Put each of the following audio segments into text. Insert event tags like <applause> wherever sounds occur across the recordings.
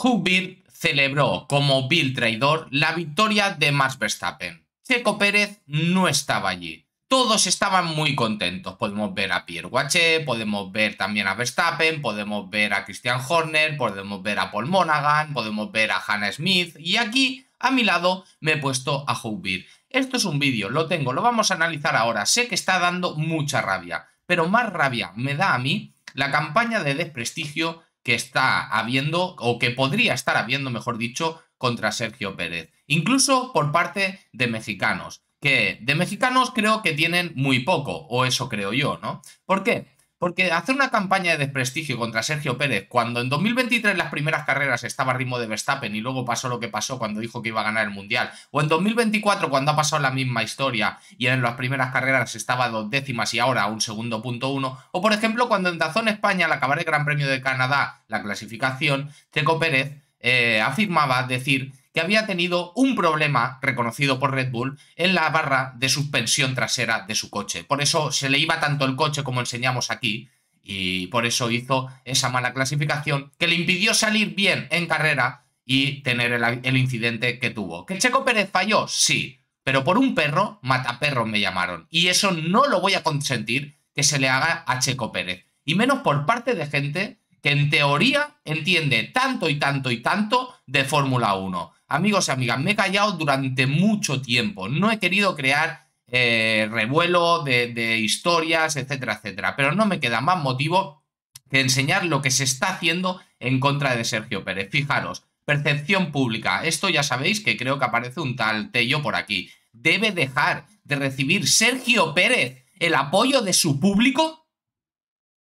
Hubert celebró como Bill traidor la victoria de Max Verstappen. Checo Pérez no estaba allí. Todos estaban muy contentos. Podemos ver a Pierre Guaché, podemos ver también a Verstappen, podemos ver a Christian Horner, podemos ver a Paul Monaghan, podemos ver a Hannah Smith. Y aquí, a mi lado, me he puesto a Hubert. Esto es un vídeo, lo tengo, lo vamos a analizar ahora. Sé que está dando mucha rabia, pero más rabia me da a mí la campaña de desprestigio que está habiendo, o que podría estar habiendo, mejor dicho, contra Sergio Pérez. Incluso por parte de mexicanos, que de mexicanos creo que tienen muy poco, o eso creo yo, ¿no? ¿Por qué? Porque hacer una campaña de desprestigio contra Sergio Pérez, cuando en 2023 las primeras carreras estaba a ritmo de Verstappen y luego pasó lo que pasó cuando dijo que iba a ganar el Mundial, o en 2024 cuando ha pasado la misma historia y en las primeras carreras estaba a dos décimas y ahora a un segundo punto uno, o por ejemplo cuando en Dazón España al acabar el Gran Premio de Canadá, la clasificación, Checo Pérez eh, afirmaba decir había tenido un problema reconocido por Red Bull en la barra de suspensión trasera de su coche. Por eso se le iba tanto el coche como enseñamos aquí y por eso hizo esa mala clasificación que le impidió salir bien en carrera y tener el, incidente que tuvo. ¿Que Checo Pérez falló? Sí, pero por un perro, perros me llamaron. Y eso no lo voy a consentir que se le haga a Checo Pérez. Y menos por parte de gente que en teoría entiende tanto y tanto y tanto de Fórmula 1. Amigos y amigas, me he callado durante mucho tiempo. No he querido crear eh, revuelo de, de historias, etcétera, etcétera. Pero no me queda más motivo que enseñar lo que se está haciendo en contra de Sergio Pérez. Fijaros, percepción pública. Esto ya sabéis que creo que aparece un tal Tello por aquí. ¿Debe dejar de recibir Sergio Pérez el apoyo de su público?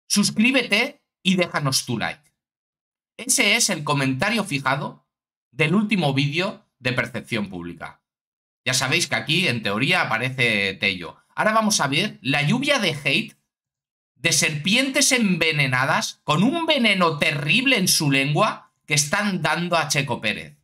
Suscríbete y déjanos tu like. Ese es el comentario fijado del último vídeo de percepción pública. Ya sabéis que aquí, en teoría, aparece Tello. Ahora vamos a ver la lluvia de hate de serpientes envenenadas con un veneno terrible en su lengua que están dando a Checo Pérez.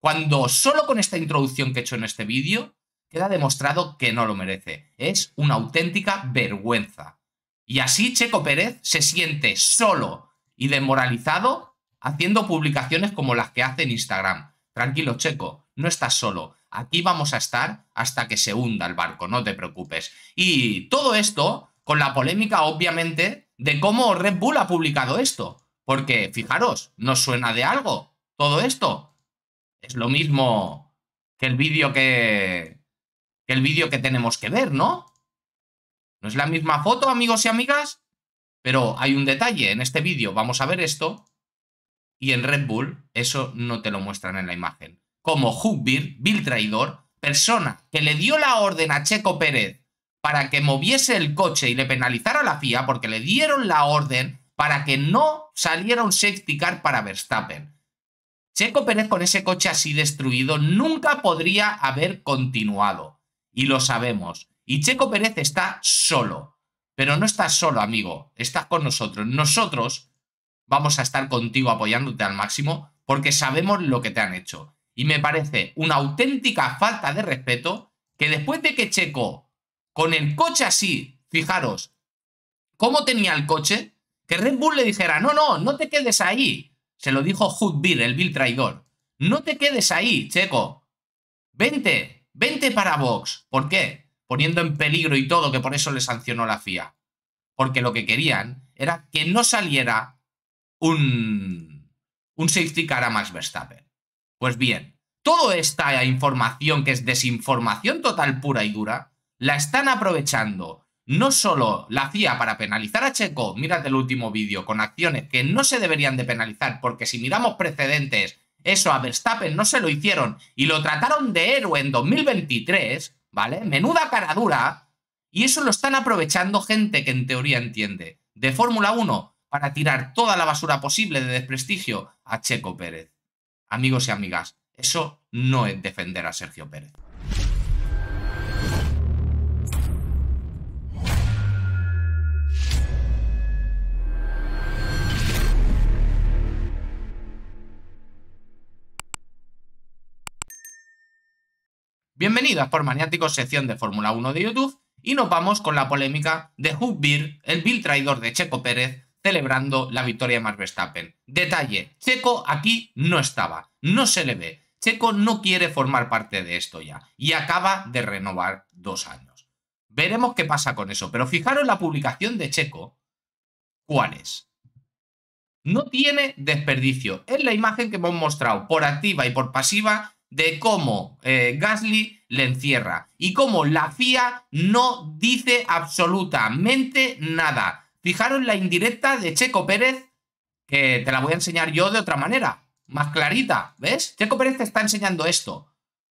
Cuando solo con esta introducción que he hecho en este vídeo queda demostrado que no lo merece. Es una auténtica vergüenza. Y así Checo Pérez se siente solo y demoralizado haciendo publicaciones como las que hace en Instagram. Tranquilo, Checo, no estás solo. Aquí vamos a estar hasta que se hunda el barco, no te preocupes. Y todo esto con la polémica, obviamente, de cómo Red Bull ha publicado esto. Porque, fijaros, ¿nos suena de algo todo esto? Es lo mismo que el vídeo que... que el vídeo que tenemos que ver, ¿no? No es la misma foto, amigos y amigas, pero hay un detalle. En este vídeo vamos a ver esto y en Red Bull eso no te lo muestran en la imagen. Como Hugby, Bill traidor, persona que le dio la orden a Checo Pérez para que moviese el coche y le penalizara a la FIA porque le dieron la orden para que no saliera un safety car para Verstappen. Checo Pérez con ese coche así destruido nunca podría haber continuado. Y lo sabemos. Y Checo Pérez está solo. Pero no estás solo, amigo. Estás con nosotros. Nosotros vamos a estar contigo apoyándote al máximo porque sabemos lo que te han hecho. Y me parece una auténtica falta de respeto que después de que Checo, con el coche así, fijaros, cómo tenía el coche, que Red Bull le dijera, no, no, no te quedes ahí. Se lo dijo Bill, el Bill traidor. No te quedes ahí, Checo. Vente, vente para Vox. ¿Por qué? Poniendo en peligro y todo, que por eso le sancionó la FIA. Porque lo que querían era que no saliera un, un safety car a Max Verstappen. Pues bien, toda esta información que es desinformación total pura y dura, la están aprovechando no solo la CIA para penalizar a Checo, mírate el último vídeo, con acciones que no se deberían de penalizar, porque si miramos precedentes, eso a Verstappen no se lo hicieron y lo trataron de héroe en 2023, ¿vale? Menuda cara dura. Y eso lo están aprovechando gente que en teoría entiende de Fórmula 1 para tirar toda la basura posible de desprestigio a Checo Pérez. Amigos y amigas, eso no es defender a Sergio Pérez. Bienvenidas por Maniáticos, sección de Fórmula 1 de YouTube, y nos vamos con la polémica de Hub el vil traidor de Checo Pérez, celebrando la victoria de Max Verstappen. Detalle, Checo aquí no estaba, no se le ve. Checo no quiere formar parte de esto ya y acaba de renovar dos años. Veremos qué pasa con eso, pero fijaros la publicación de Checo. ¿Cuál es? No tiene desperdicio. Es la imagen que hemos mostrado por activa y por pasiva de cómo eh, Gasly le encierra y cómo la FIA no dice absolutamente nada Fijaros la indirecta de Checo Pérez, que te la voy a enseñar yo de otra manera, más clarita, ¿ves? Checo Pérez te está enseñando esto,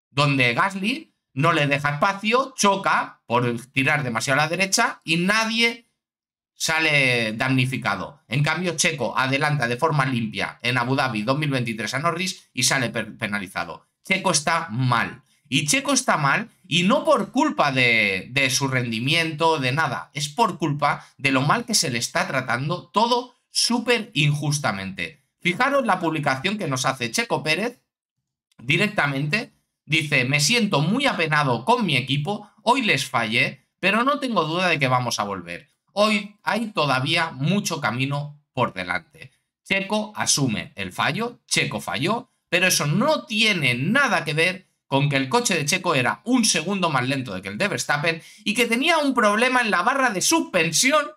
donde Gasly no le deja espacio, choca por tirar demasiado a la derecha y nadie sale damnificado. En cambio, Checo adelanta de forma limpia en Abu Dhabi 2023 a Norris y sale penalizado. Checo está mal. Y Checo está mal y no por culpa de, su rendimiento, de nada, es por culpa de lo mal que se le está tratando todo súper injustamente. Fijaros la publicación que nos hace Checo Pérez directamente. Dice, me siento muy apenado con mi equipo, hoy les fallé, pero no tengo duda de que vamos a volver. Hoy hay todavía mucho camino por delante. Checo asume el fallo, Checo falló, pero eso no tiene nada que ver con que el coche de Checo era un segundo más lento de que el de Verstappen y que tenía un problema en la barra de suspensión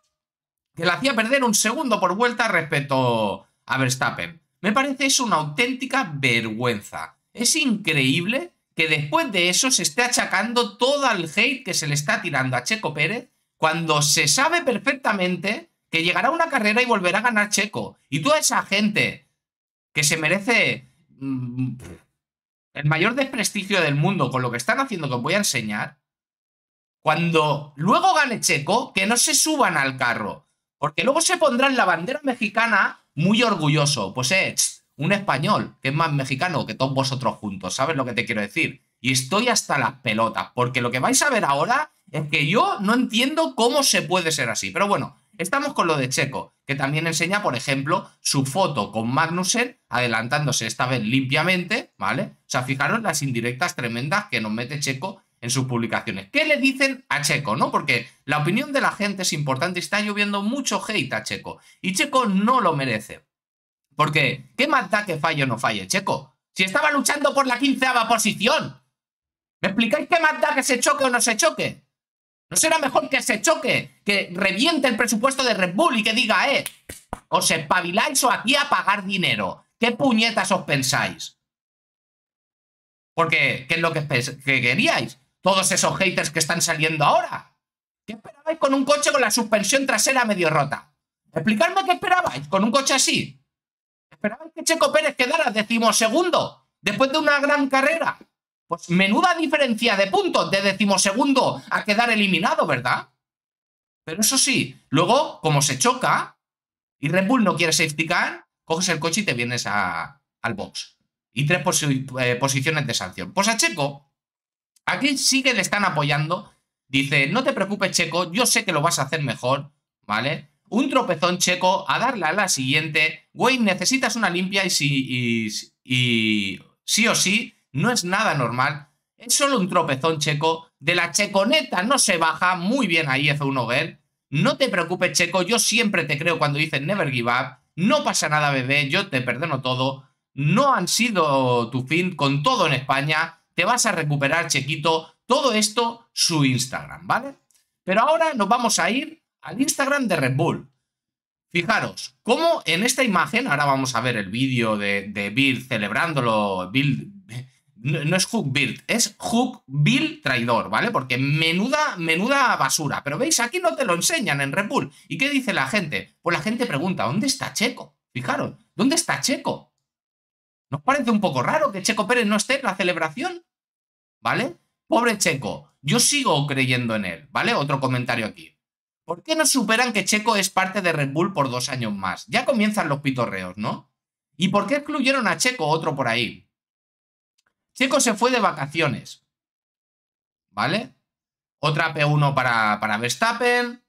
que le hacía perder un segundo por vuelta respecto a Verstappen. Me parece eso una auténtica vergüenza. Es increíble que después de eso se esté achacando todo el hate que se le está tirando a Checo Pérez cuando se sabe perfectamente que llegará una carrera y volverá a ganar Checo. Y toda esa gente que se merece... Mm, el mayor desprestigio del mundo con lo que están haciendo que os voy a enseñar, cuando luego gane Checo, que no se suban al carro, porque luego se pondrán la bandera mexicana muy orgulloso. Pues es eh, un español que es más mexicano que todos vosotros juntos, ¿sabes lo que te quiero decir? Y estoy hasta las pelotas, porque lo que vais a ver ahora es que yo no entiendo cómo se puede ser así. Pero bueno, Estamos con lo de Checo, que también enseña, por ejemplo, su foto con Magnussen, adelantándose esta vez limpiamente, ¿vale? O sea, fijaros las indirectas tremendas que nos mete Checo en sus publicaciones. ¿Qué le dicen a Checo, no? Porque la opinión de la gente es importante, y está lloviendo mucho hate a Checo, y Checo no lo merece. Porque, ¿qué más da que falle o no falle, Checo? Si estaba luchando por la quinceava posición. ¿Me explicáis qué más da que se choque o no se choque? ¿No será mejor que se choque, que reviente el presupuesto de Red Bull y que diga, eh, os espabiláis o aquí a pagar dinero? ¿Qué puñetas os pensáis? Porque, ¿qué es lo que, queríais? Todos esos haters que están saliendo ahora. ¿Qué esperabais con un coche con la suspensión trasera medio rota? Explicadme qué esperabais con un coche así. ¿Esperabais que Checo Pérez quedara decimosegundo después de una gran carrera? Pues menuda diferencia de puntos de decimosegundo a quedar eliminado, ¿verdad? Pero eso sí, luego, como se choca y Red Bull no quiere safety car, coges el coche y te vienes al box. Y tres eh, posiciones de sanción. Pues a Checo, aquí sí que le están apoyando. Dice, no te preocupes, Checo, yo sé que lo vas a hacer mejor, ¿vale? Un tropezón, Checo, a darle a la siguiente. Güey, necesitas una limpia y, si, y sí o sí no es nada normal. Es solo un tropezón checo. De la checoneta no se baja. Muy bien ahí hace un novel, No te preocupes, Checo. Yo siempre te creo cuando dices never give up. No pasa nada, bebé. Yo te perdono todo. No han sido tu fin con todo en España. Te vas a recuperar, Chequito. Todo esto su Instagram, ¿vale? Pero ahora nos vamos a ir al Instagram de Red Bull. Fijaros, cómo en esta imagen, ahora vamos a ver el vídeo de, de Bill celebrándolo, Bill, no, es es hook es Hookbill traidor, ¿vale? Porque menuda, menuda basura. Pero veis, aquí no te lo enseñan en Red Bull. ¿Y qué dice la gente? Pues la gente pregunta, ¿dónde está Checo? Fijaros, ¿dónde está Checo? ¿Nos parece un poco raro que Checo Pérez no esté en la celebración? ¿Vale? Pobre Checo, yo sigo creyendo en él, ¿vale? Otro comentario aquí. ¿Por qué no superan que Checo es parte de Red Bull por dos años más? Ya comienzan los pitorreos, ¿no? ¿Y por qué excluyeron a Checo otro por ahí? Checo se fue de vacaciones. ¿Vale? Otra P1 para, para Verstappen.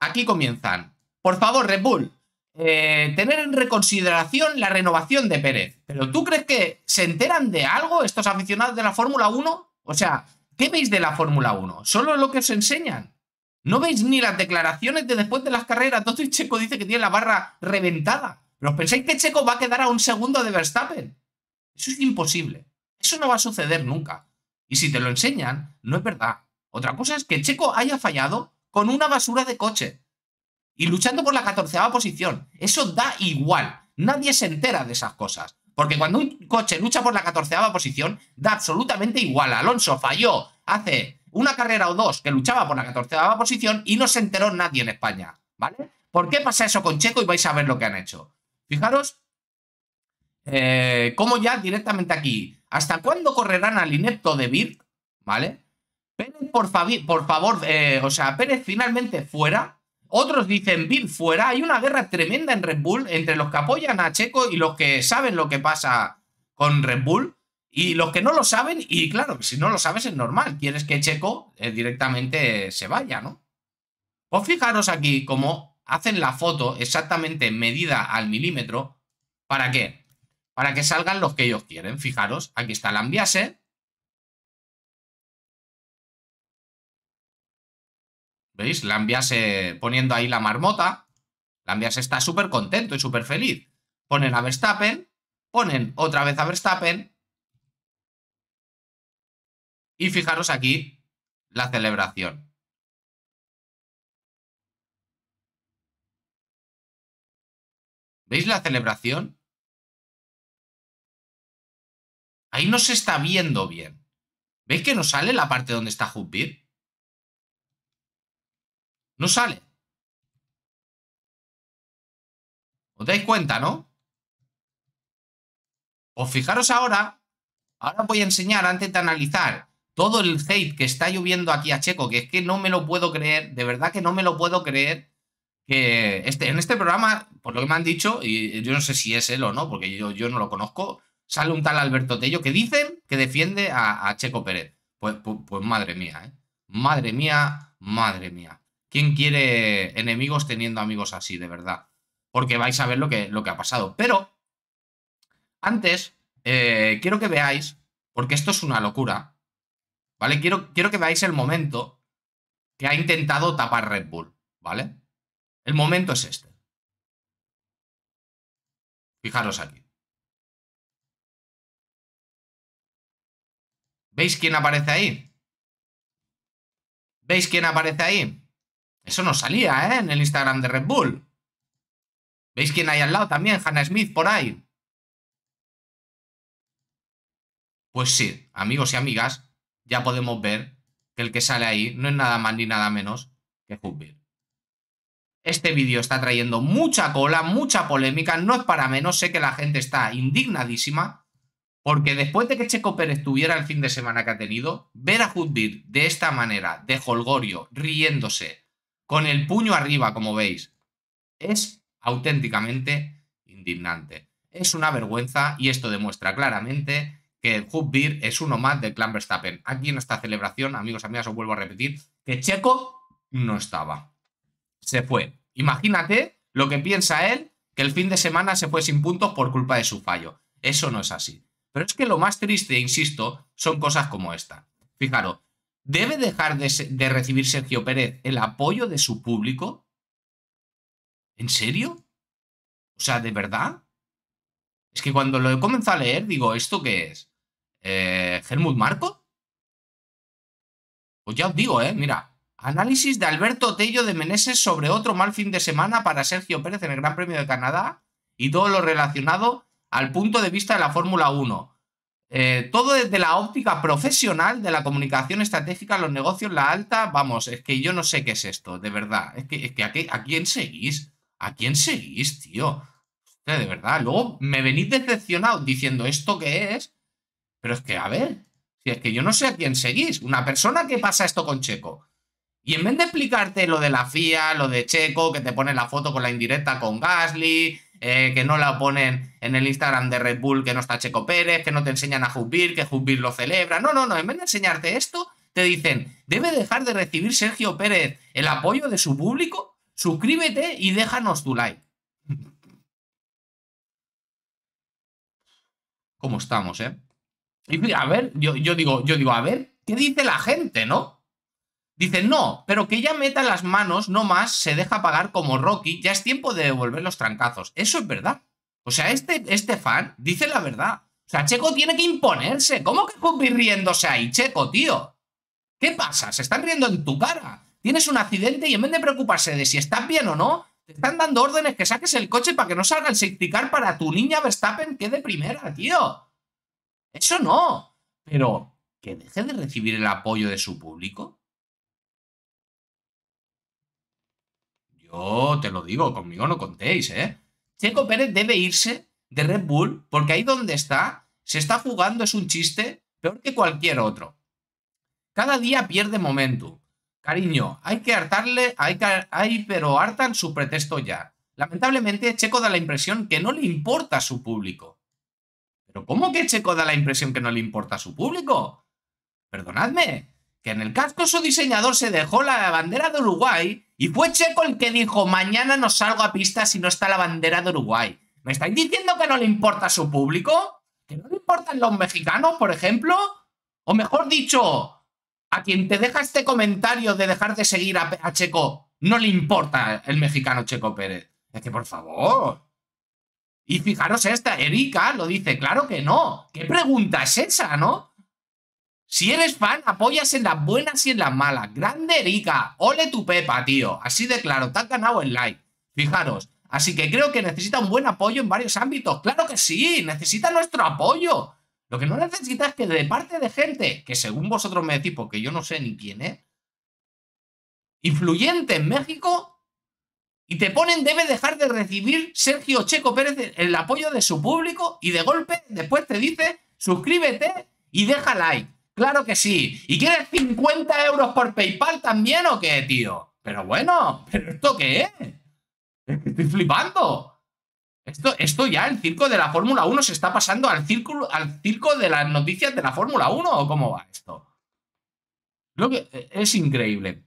Aquí comienzan. Por favor, Red Bull, eh, tener en reconsideración la renovación de Pérez. Pero ¿tú crees que se enteran de algo estos aficionados de la Fórmula 1? O sea, ¿qué veis de la Fórmula 1? ¿Solo lo que os enseñan? ¿No veis ni las declaraciones de después de las carreras? Todo y Checo dice que tiene la barra reventada. ¿Pero os pensáis que Checo va a quedar a un segundo de Verstappen? Eso es imposible. Eso no va a suceder nunca. Y si te lo enseñan, no es verdad. Otra cosa es que Checo haya fallado con una basura de coche y luchando por la catorceava posición. Eso da igual. Nadie se entera de esas cosas. Porque cuando un coche lucha por la catorceava posición, da absolutamente igual. Alonso falló hace una carrera o dos que luchaba por la catorceava posición y no se enteró nadie en España. ¿Vale? ¿Por qué pasa eso con Checo y vais a ver lo que han hecho? Fijaros eh, como ya directamente aquí. ¿Hasta cuándo correrán al inepto de Bird, ¿Vale? Pérez, por, por favor, eh, o sea, Pérez finalmente fuera. Otros dicen Bird fuera. Hay una guerra tremenda en Red Bull entre los que apoyan a Checo y los que saben lo que pasa con Red Bull. Y los que no lo saben, y claro, si no lo sabes es normal. Quieres que Checo eh, directamente se vaya, ¿no? Pues fijaros aquí cómo hacen la foto exactamente medida al milímetro. ¿Para qué? para que salgan los que ellos quieren. Fijaros, aquí está Lambiase. ¿Veis? La poniendo ahí la marmota. La está súper contento y súper feliz. Ponen a Verstappen, ponen otra vez a Verstappen. Y fijaros aquí la celebración. ¿Veis la celebración? Ahí no se está viendo bien. ¿Veis que no sale la parte donde está Hookbeat? No sale. ¿Os dais cuenta, no? Os fijaros ahora. Ahora voy a enseñar, antes de analizar todo el hate que está lloviendo aquí a Checo, que es que no me lo puedo creer, de verdad que no me lo puedo creer, que este, en este programa, por lo que me han dicho, y yo no sé si es él o no, porque yo, yo no lo conozco, sale un tal Alberto Tello que dicen que defiende a, Checo Pérez. Pues, pues, pues, madre mía, ¿eh? Madre mía, madre mía. ¿Quién quiere enemigos teniendo amigos así, de verdad? Porque vais a ver lo que, lo que ha pasado. Pero, antes, eh, quiero que veáis, porque esto es una locura, ¿vale? Quiero, quiero que veáis el momento que ha intentado tapar Red Bull, ¿vale? El momento es este. Fijaros aquí. ¿Veis quién aparece ahí? ¿Veis quién aparece ahí? Eso no salía, ¿eh? En el Instagram de Red Bull. ¿Veis quién hay al lado también? Hannah Smith por ahí. Pues sí, amigos y amigas, ya podemos ver que el que sale ahí no es nada más ni nada menos que Hubert. Este vídeo está trayendo mucha cola, mucha polémica, no es para menos, sé que la gente está indignadísima porque después de que Checo Pérez tuviera el fin de semana que ha tenido, ver a Hudbir de esta manera, de holgorio, riéndose, con el puño arriba, como veis, es auténticamente indignante. Es una vergüenza y esto demuestra claramente que Hudbir es uno más del Clan Verstappen. Aquí en esta celebración, amigos, amigas, os vuelvo a repetir que Checo no estaba. Se fue. Imagínate lo que piensa él, que el fin de semana se fue sin puntos por culpa de su fallo. Eso no es así. Pero es que lo más triste, insisto, son cosas como esta. Fijaros, ¿debe dejar de, recibir Sergio Pérez el apoyo de su público? ¿En serio? O sea, ¿de verdad? Es que cuando lo he comenzado a leer, digo, ¿esto qué es? Eh, ¿Helmut Marco? Pues ya os digo, ¿eh? Mira, análisis de Alberto Tello de Meneses sobre otro mal fin de semana para Sergio Pérez en el Gran Premio de Canadá y todo lo relacionado al punto de vista de la Fórmula 1. Eh, todo desde la óptica profesional de la comunicación estratégica, los negocios, la alta, vamos, es que yo no sé qué es esto, de verdad. Es que, es a, quién seguís? ¿A quién seguís, tío? de verdad, luego me venís decepcionado diciendo esto que es, pero es que, a ver, si es que yo no sé a quién seguís, una persona que pasa esto con Checo. Y en vez de explicarte lo de la FIA, lo de Checo, que te pone la foto con la indirecta con Gasly, eh, que no la ponen en el Instagram de Red Bull, que no está Checo Pérez, que no te enseñan a Jubir, que Jubir lo celebra. No, no, no, en vez de enseñarte esto, te dicen, debe dejar de recibir Sergio Pérez el apoyo de su público, suscríbete y déjanos tu like. ¿Cómo estamos, eh? Y a ver, yo, yo digo, yo digo, a ver, ¿qué dice la gente, no? Dice, no, pero que ella meta las manos, no más, se deja pagar como Rocky, ya es tiempo de devolver los trancazos. Eso es verdad. O sea, este, este fan dice la verdad. O sea, Checo tiene que imponerse. ¿Cómo que Pupi riéndose ahí, Checo, tío? ¿Qué pasa? Se están riendo en tu cara. Tienes un accidente y en vez de preocuparse de si estás bien o no, te están dando órdenes que saques el coche para que no salga el safety para tu niña Verstappen que de primera, tío. Eso no. Pero que deje de recibir el apoyo de su público. Yo te lo digo, conmigo no contéis, ¿eh? Checo Pérez debe irse de Red Bull porque ahí donde está, se está jugando, es un chiste peor que cualquier otro. Cada día pierde momento. Cariño, hay que hartarle, hay, que, hay pero hartan su pretexto ya. Lamentablemente, Checo da la impresión que no le importa a su público. ¿Pero cómo que Checo da la impresión que no le importa a su público? Perdonadme, que en el casco su diseñador se dejó la bandera de Uruguay y fue Checo el que dijo, mañana no salgo a pista si no está la bandera de Uruguay. ¿Me estáis diciendo que no le importa a su público? ¿Que no le importan los mexicanos, por ejemplo? O mejor dicho, a quien te deja este comentario de dejar de seguir a, Checo, no le importa el mexicano Checo Pérez. Es que, por favor. Y fijaros esta, Erika lo dice, claro que no. ¿Qué pregunta es esa, no? Si eres fan, apoyas en las buenas y en las malas. Grande Erika, ole tu pepa, tío. Así de claro, te has ganado el like. Fijaros, así que creo que necesita un buen apoyo en varios ámbitos. Claro que sí, necesita nuestro apoyo. Lo que no necesita es que de parte de gente, que según vosotros me decís, porque yo no sé ni quién es, influyente en México, y te ponen debe dejar de recibir Sergio Checo Pérez el apoyo de su público y de golpe después te dice suscríbete y deja like. Claro que sí. ¿Y quieres 50 euros por PayPal también o qué, tío? Pero bueno, ¿pero esto qué es? que estoy flipando. Esto, esto ya, el circo de la Fórmula 1 se está pasando al, círculo, al circo de las noticias de la Fórmula 1 o cómo va esto. Lo que e, es increíble.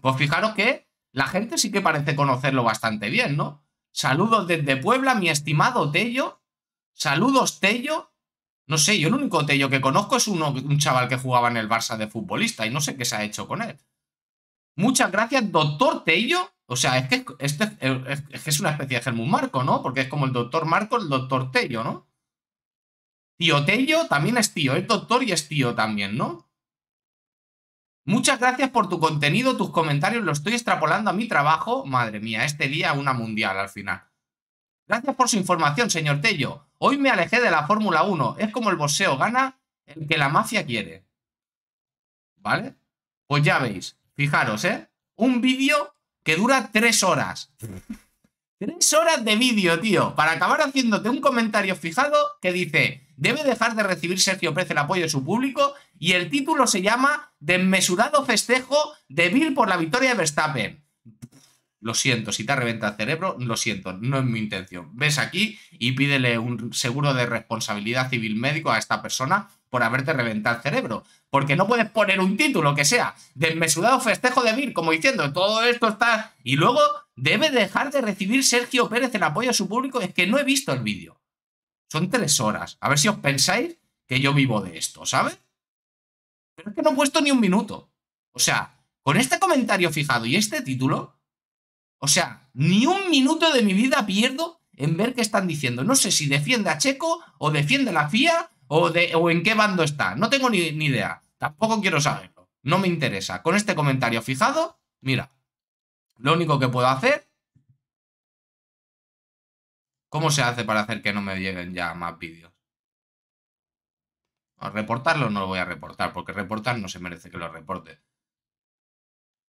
Pues fijaros que la gente sí que parece conocerlo bastante bien, ¿no? Saludos desde Puebla, mi estimado Tello. Saludos, Tello. No sé, yo el único Tello que conozco es uno, un chaval que jugaba en el Barça de futbolista y no sé qué se ha hecho con él. Muchas gracias, doctor Tello. O sea, es que, es, este, que es una especie de Germán Marco, ¿no? Porque es como el doctor Marco, el doctor Tello, ¿no? Tío Tello también es tío, es doctor y es tío también, ¿no? Muchas gracias por tu contenido, tus comentarios, lo estoy extrapolando a mi trabajo. Madre mía, este día una mundial al final. Gracias por su información, señor Tello. Hoy me alejé de la Fórmula 1. Es como el boxeo, gana el que la mafia quiere. ¿Vale? Pues ya veis, fijaros, ¿eh? Un vídeo que dura tres horas. <laughs> tres horas de vídeo, tío, para acabar haciéndote un comentario fijado que dice, debe dejar de recibir Sergio Pérez el apoyo de su público y el título se llama Desmesurado festejo de Bill por la victoria de Verstappen. Lo siento, si te ha el cerebro, lo siento, no es mi intención. Ves aquí y pídele un seguro de responsabilidad civil médico a esta persona por haberte reventado el cerebro. Porque no puedes poner un título que sea desmesurado festejo de Vir, como diciendo todo esto está. Y luego debe dejar de recibir Sergio Pérez el apoyo a su público. Es que no he visto el vídeo. Son tres horas. A ver si os pensáis que yo vivo de esto, ¿sabes? Pero es que no he puesto ni un minuto. O sea, con este comentario fijado y este título, o sea, ni un minuto de mi vida pierdo en ver qué están diciendo. No sé si defiende a Checo o defiende a la FIA o, en qué bando está. No tengo ni, idea. Tampoco quiero saberlo. No me interesa. Con este comentario fijado, mira, lo único que puedo hacer... ¿Cómo se hace para hacer que no me lleguen ya más vídeos? reportarlo no lo voy a reportar, porque reportar no se merece que lo reporte.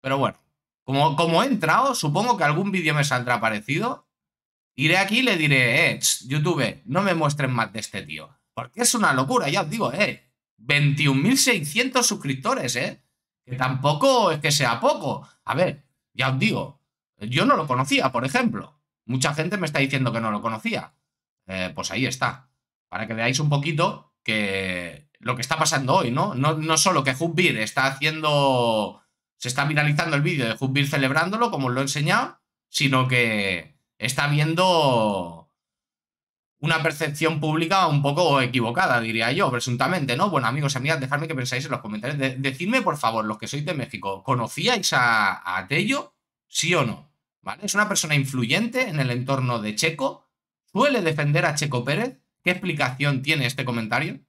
Pero bueno, como, he entrado, supongo que algún vídeo me saldrá parecido. Iré aquí y le diré, eh, YouTube, no me muestren más de este tío. Porque es una locura, ya os digo, eh. 21.600 suscriptores, eh. Que tampoco es que sea poco. A ver, ya os digo, yo no lo conocía, por ejemplo. Mucha gente me está diciendo que no lo conocía. Eh, pues ahí está. Para que veáis un poquito que lo que está pasando hoy, ¿no? No, solo que Hubbit está haciendo se está viralizando el vídeo de Jumbir celebrándolo, como os lo he enseñado, sino que está viendo una percepción pública un poco equivocada, diría yo, presuntamente, ¿no? Bueno, amigos y amigas, dejadme que pensáis en los comentarios. De decidme, por favor, los que sois de México, ¿conocíais a, a Tello? ¿Sí o no? ¿Vale? Es una persona influyente en el entorno de Checo. ¿Suele defender a Checo Pérez? ¿Qué explicación tiene este comentario?